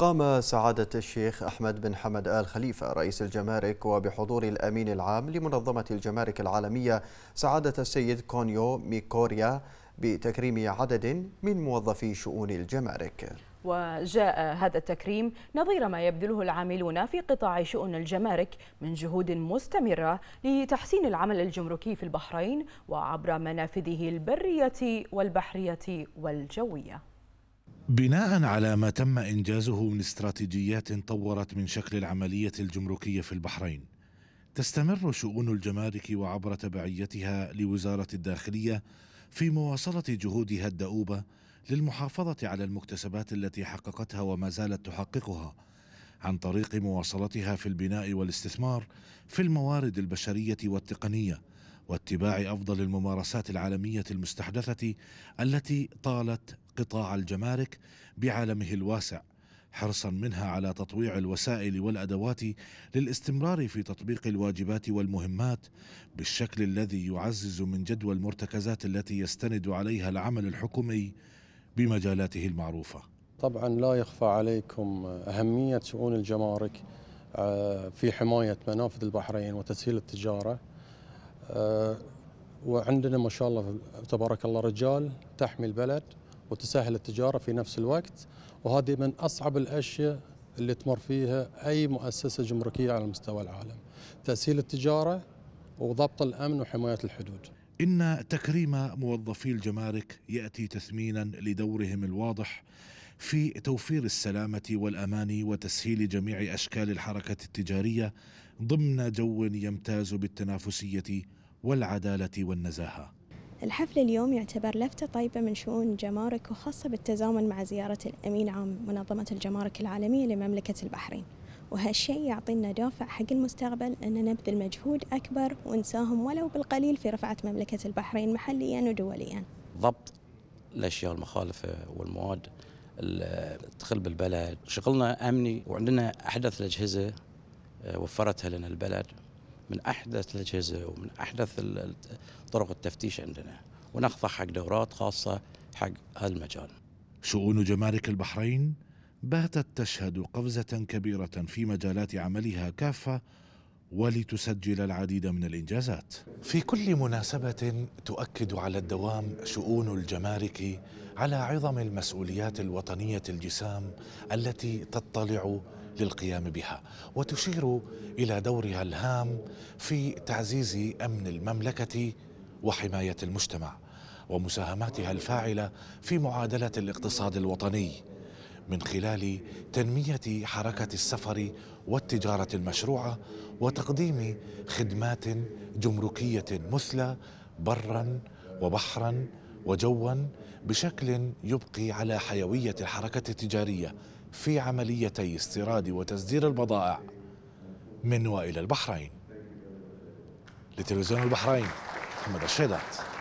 قام سعادة الشيخ أحمد بن حمد آل خليفة رئيس الجمارك وبحضور الأمين العام لمنظمة الجمارك العالمية سعادة السيد كونيو ميكوريا بتكريم عدد من موظفي شؤون الجمارك وجاء هذا التكريم نظير ما يبذله العاملون في قطاع شؤون الجمارك من جهود مستمرة لتحسين العمل الجمركي في البحرين وعبر منافذه البرية والبحرية والجوية بناء على ما تم إنجازه من استراتيجيات طورت من شكل العملية الجمركية في البحرين تستمر شؤون الجمارك وعبر تبعيتها لوزارة الداخلية في مواصلة جهودها الدؤوبة للمحافظة على المكتسبات التي حققتها وما زالت تحققها عن طريق مواصلتها في البناء والاستثمار في الموارد البشرية والتقنية واتباع افضل الممارسات العالميه المستحدثه التي طالت قطاع الجمارك بعالمه الواسع حرصا منها على تطويع الوسائل والادوات للاستمرار في تطبيق الواجبات والمهمات بالشكل الذي يعزز من جدوى المرتكزات التي يستند عليها العمل الحكومي بمجالاته المعروفه. طبعا لا يخفى عليكم اهميه شؤون الجمارك آه، في حمايه منافذ البحرين وتسهيل التجاره آه، وعندنا ما شاء الله تبارك الله رجال تحمي البلد وتسهل التجارة في نفس الوقت وهذه من أصعب الأشياء اللي تمر فيها أي مؤسسة جمركية على مستوى العالم تسهيل التجارة وضبط الأمن وحماية الحدود إن تكريم موظفي الجمارك يأتي تثمينا لدورهم الواضح في توفير السلامة والأمان وتسهيل جميع أشكال الحركة التجارية ضمن جو يمتاز بالتنافسية والعدالة والنزاهة الحفل اليوم يعتبر لفتة طيبة من شؤون الجمارك وخاصة بالتزامن مع زيارة الأمين عام منظمة الجمارك العالمية لمملكة البحرين وهالشيء يعطينا دافع حق المستقبل أن نبذل مجهود أكبر ونساهم ولو بالقليل في رفعة مملكة البحرين محليا ودوليا ضبط الأشياء المخالفة والمواد اللي تخل بالبلد شغلنا أمني وعندنا أحدث الأجهزة آه، وفرتها لنا البلد من احدث الاجهزه ومن احدث طرق التفتيش عندنا ونخضع حق دورات خاصه حق هذا المجال. شؤون جمارك البحرين باتت تشهد قفزه كبيره في مجالات عملها كافه ولتسجل العديد من الانجازات. في كل مناسبه تؤكد على الدوام شؤون الجمارك على عظم المسؤوليات الوطنيه الجسام التي تطلع للقيام بها وتشير الى دورها الهام في تعزيز امن المملكه وحمايه المجتمع ومساهماتها الفاعله في معادله الاقتصاد الوطني من خلال تنميه حركه السفر والتجاره المشروعه وتقديم خدمات جمركيه مثلى برا وبحرا وجوا بشكل يبقي على حيويه الحركه التجاريه في عمليتي استيراد وتصدير البضائع من والى البحرين لتلفزيون البحرين محمد الشيدات